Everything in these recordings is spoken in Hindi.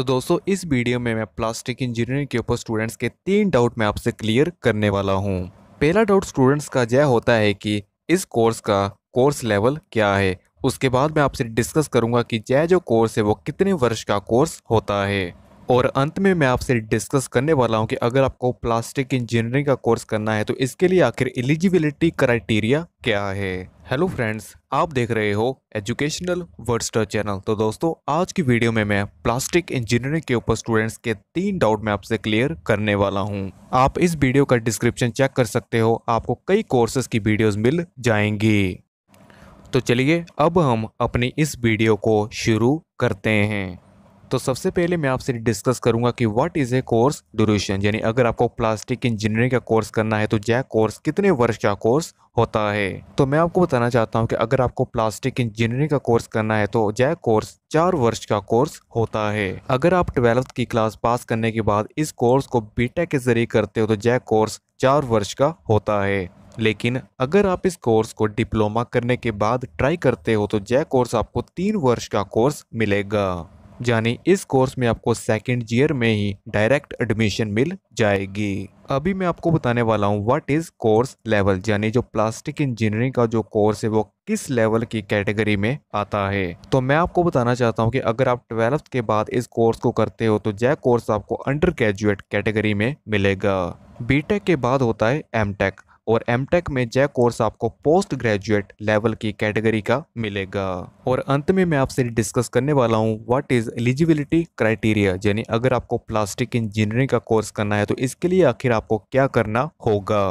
तो दोस्तों इस वीडियो में मैं प्लास्टिक इंजीनियरिंग के ऊपर स्टूडेंट्स के तीन डाउट मैं आपसे क्लियर करने वाला हूँ पहला डाउट स्टूडेंट्स का यह होता है कि इस कोर्स का कोर्स लेवल क्या है उसके बाद मैं आपसे डिस्कस करूंगा कि यह जो कोर्स है वो कितने वर्ष का कोर्स होता है और अंत में मैं आपसे डिस्कस करने वाला हूं कि अगर आपको प्लास्टिक इंजीनियरिंग का कोर्स करना है तो इसके लिए आखिर एलिजिबिलिटी क्राइटेरिया क्या है हेलो फ्रेंड्स आप देख रहे हो एजुकेशनल वर्डस्टर चैनल तो दोस्तों आज की वीडियो में मैं प्लास्टिक इंजीनियरिंग के ऊपर स्टूडेंट्स के तीन डाउट मैं आपसे क्लियर करने वाला हूं आप इस वीडियो का डिस्क्रिप्शन चेक कर सकते हो आपको कई कोर्सेज की वीडियोस मिल जाएंगी तो चलिए अब हम अपनी इस वीडियो को शुरू करते हैं तो सबसे पहले मैं आपसे डिस्कस करूंगा कि what is a course duration यानी अगर आपको प्लास्टिक इंजीनियरिंग का कोर्स करना है तो जय कोर्स कितने वर्ष का कोर्स होता है तो मैं आपको बताना चाहता हूं कि अगर आपको प्लास्टिक इंजीनियरिंग का कोर्स करना है तो जय कोर्स चार वर्ष का कोर्स होता है अगर आप ट्वेल्थ की क्लास पास करने के बाद इस कोर्स को बीटेक के जरिए करते हो तो जय कोर्स चार वर्ष का होता है लेकिन अगर आप इस कोर्स को डिप्लोमा करने के बाद ट्राई करते हो तो जय कोर्स आपको तीन वर्ष का कोर्स मिलेगा यानी इस कोर्स में आपको सेकेंड ईयर में ही डायरेक्ट एडमिशन मिल जाएगी अभी मैं आपको बताने वाला हूँ व्हाट इज़ कोर्स लेवल यानी जो प्लास्टिक इंजीनियरिंग का जो कोर्स है वो किस लेवल की कैटेगरी में आता है तो मैं आपको बताना चाहता हूँ कि अगर आप ट्वेल्थ के बाद इस कोर्स को करते हो तो जय कोर्स आपको अंडर ग्रेजुएट कैटेगरी में मिलेगा बीटेक के बाद होता है एमटेक और एम में जय कोर्स आपको पोस्ट ग्रेजुएट लेवल की कैटेगरी का मिलेगा और अंत में मैं आपसे डिस्कस करने वाला हूँ व्हाट इज़ एलिजिबिलिटी क्राइटेरिया यानी अगर आपको प्लास्टिक इंजीनियरिंग का कोर्स करना है तो इसके लिए आखिर आपको क्या करना होगा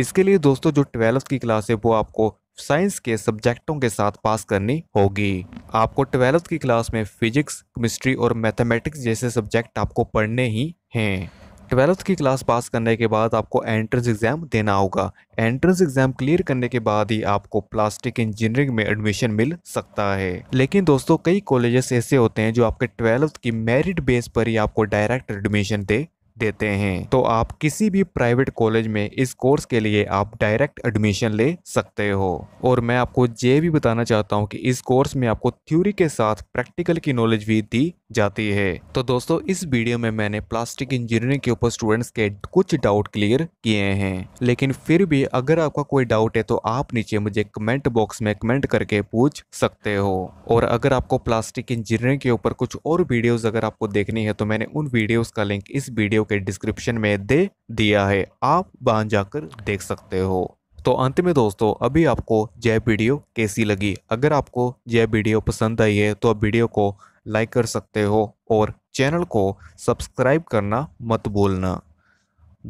इसके लिए दोस्तों जो ट्वेल्थ की क्लास है वो आपको साइंस के सब्जेक्टों के साथ पास करनी होगी आपको ट्वेल्थ की क्लास में फिजिक्स केमिस्ट्री और मैथमेटिक्स जैसे सब्जेक्ट आपको पढ़ने ही हैं ट्वेल्थ की क्लास पास करने के बाद आपको एंट्रेंस एग्ज़ाम देना होगा एंट्रेंस एग्ज़ाम क्लियर करने के बाद ही आपको प्लास्टिक इंजीनियरिंग में एडमिशन मिल सकता है लेकिन दोस्तों कई कॉलेजेस ऐसे होते हैं जो आपके ट्वेल्थ की मेरिट बेस पर ही आपको डायरेक्ट एडमिशन दे देते हैं तो आप किसी भी प्राइवेट कॉलेज में इस कोर्स के लिए आप डायरेक्ट एडमिशन ले सकते हो और मैं आपको ये भी बताना चाहता हूँ कि इस कोर्स में आपको थ्योरी के साथ प्रैक्टिकल की नॉलेज भी दी जाती है तो दोस्तों इस वीडियो में मैंने प्लास्टिक इंजीनियरिंग के ऊपर स्टूडेंट्स के कुछ डाउट क्लियर किए हैं लेकिन फिर भी अगर आपका कोई डाउट है तो आप नीचे मुझे कमेंट बॉक्स में कमेंट करके पूछ सकते हो और अगर आपको प्लास्टिक इंजीनियरिंग के ऊपर कुछ और वीडियोस अगर आपको देखनी है तो मैंने उन वीडियोज का लिंक इस वीडियो के डिस्क्रिप्शन में दे दिया है आप वहां जाकर देख सकते हो तो अंत में दोस्तों अभी आपको जय वीडियो कैसी लगी अगर आपको जय वीडियो पसंद आई है तो आप वीडियो को लाइक कर सकते हो और चैनल को सब्सक्राइब करना मत भूलना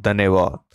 धन्यवाद